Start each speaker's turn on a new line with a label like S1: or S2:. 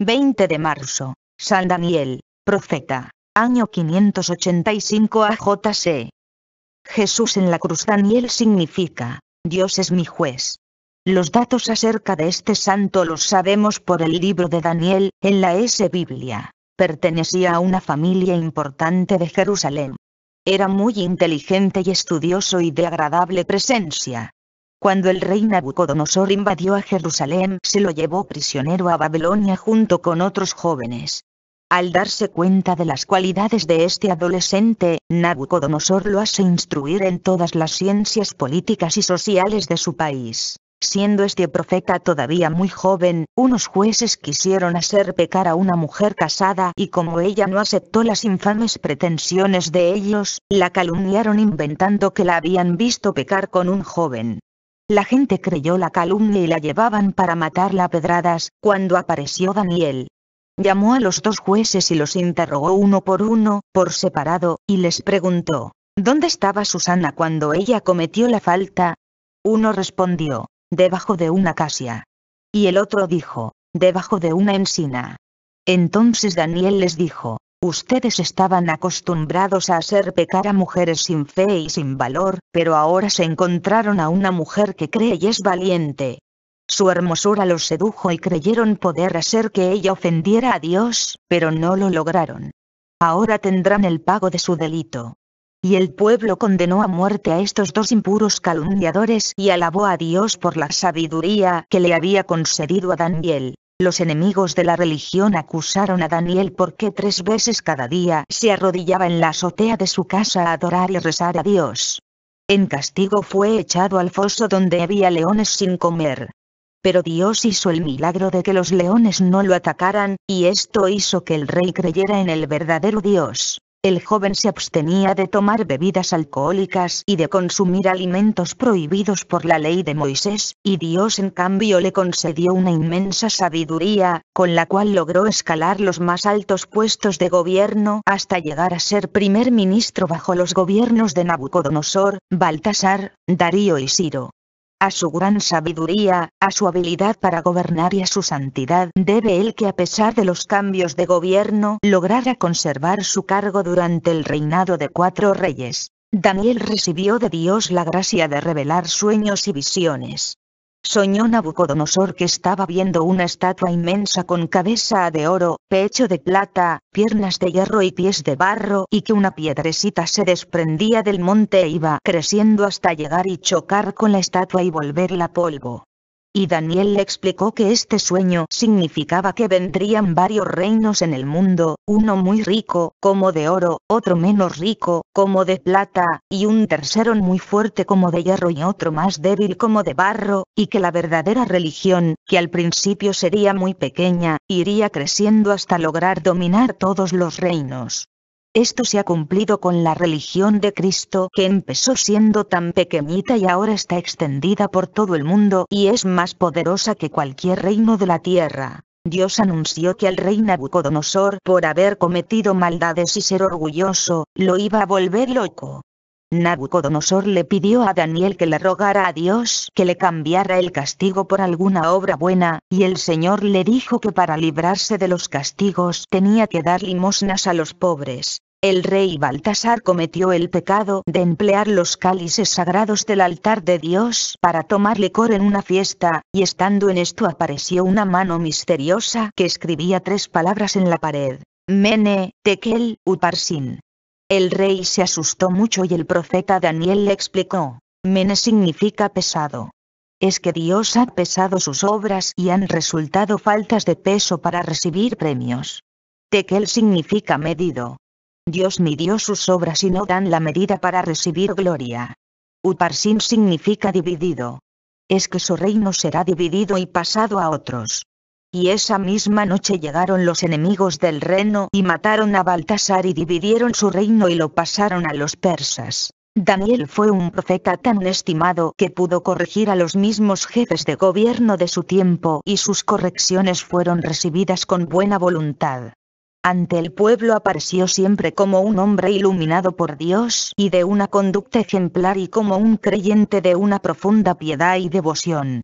S1: 20 de marzo, San Daniel, profeta, año 585 AJC. Jesús en la cruz Daniel significa, Dios es mi juez. Los datos acerca de este santo los sabemos por el libro de Daniel, en la S Biblia. Pertenecía a una familia importante de Jerusalén. Era muy inteligente y estudioso y de agradable presencia. Cuando el rey Nabucodonosor invadió a Jerusalén, se lo llevó prisionero a Babilonia junto con otros jóvenes. Al darse cuenta de las cualidades de este adolescente, Nabucodonosor lo hace instruir en todas las ciencias políticas y sociales de su país. Siendo este profeta todavía muy joven, unos jueces quisieron hacer pecar a una mujer casada y como ella no aceptó las infames pretensiones de ellos, la calumniaron inventando que la habían visto pecar con un joven. La gente creyó la calumnia y la llevaban para matarla a pedradas, cuando apareció Daniel. Llamó a los dos jueces y los interrogó uno por uno, por separado, y les preguntó, ¿dónde estaba Susana cuando ella cometió la falta? Uno respondió, debajo de una casia. Y el otro dijo, debajo de una encina. Entonces Daniel les dijo, Ustedes estaban acostumbrados a hacer pecar a mujeres sin fe y sin valor, pero ahora se encontraron a una mujer que cree y es valiente. Su hermosura los sedujo y creyeron poder hacer que ella ofendiera a Dios, pero no lo lograron. Ahora tendrán el pago de su delito. Y el pueblo condenó a muerte a estos dos impuros calumniadores y alabó a Dios por la sabiduría que le había concedido a Daniel. Los enemigos de la religión acusaron a Daniel porque tres veces cada día se arrodillaba en la azotea de su casa a adorar y rezar a Dios. En castigo fue echado al foso donde había leones sin comer. Pero Dios hizo el milagro de que los leones no lo atacaran, y esto hizo que el rey creyera en el verdadero Dios. El joven se abstenía de tomar bebidas alcohólicas y de consumir alimentos prohibidos por la ley de Moisés, y Dios en cambio le concedió una inmensa sabiduría, con la cual logró escalar los más altos puestos de gobierno hasta llegar a ser primer ministro bajo los gobiernos de Nabucodonosor, Baltasar, Darío y Ciro a su gran sabiduría, a su habilidad para gobernar y a su santidad, debe él que a pesar de los cambios de gobierno lograra conservar su cargo durante el reinado de cuatro reyes. Daniel recibió de Dios la gracia de revelar sueños y visiones. Soñó Nabucodonosor que estaba viendo una estatua inmensa con cabeza de oro, pecho de plata, piernas de hierro y pies de barro y que una piedrecita se desprendía del monte e iba creciendo hasta llegar y chocar con la estatua y volverla polvo. Y Daniel le explicó que este sueño significaba que vendrían varios reinos en el mundo, uno muy rico, como de oro, otro menos rico, como de plata, y un tercero muy fuerte como de hierro y otro más débil como de barro, y que la verdadera religión, que al principio sería muy pequeña, iría creciendo hasta lograr dominar todos los reinos. Esto se ha cumplido con la religión de Cristo que empezó siendo tan pequeñita y ahora está extendida por todo el mundo y es más poderosa que cualquier reino de la tierra. Dios anunció que al rey Nabucodonosor, por haber cometido maldades y ser orgulloso, lo iba a volver loco. Nabucodonosor le pidió a Daniel que le rogara a Dios que le cambiara el castigo por alguna obra buena, y el Señor le dijo que para librarse de los castigos tenía que dar limosnas a los pobres el rey Baltasar cometió el pecado de emplear los cálices sagrados del altar de Dios para tomar licor en una fiesta, y estando en esto apareció una mano misteriosa que escribía tres palabras en la pared. Mene, Tekel, Uparsin. El rey se asustó mucho y el profeta Daniel le explicó. Mene significa pesado. Es que Dios ha pesado sus obras y han resultado faltas de peso para recibir premios. Tekel significa medido. Dios midió sus obras y no dan la medida para recibir gloria. Uparsin significa dividido. Es que su reino será dividido y pasado a otros. Y esa misma noche llegaron los enemigos del reino y mataron a Baltasar y dividieron su reino y lo pasaron a los persas. Daniel fue un profeta tan estimado que pudo corregir a los mismos jefes de gobierno de su tiempo y sus correcciones fueron recibidas con buena voluntad. Ante el pueblo apareció siempre como un hombre iluminado por Dios y de una conducta ejemplar y como un creyente de una profunda piedad y devoción.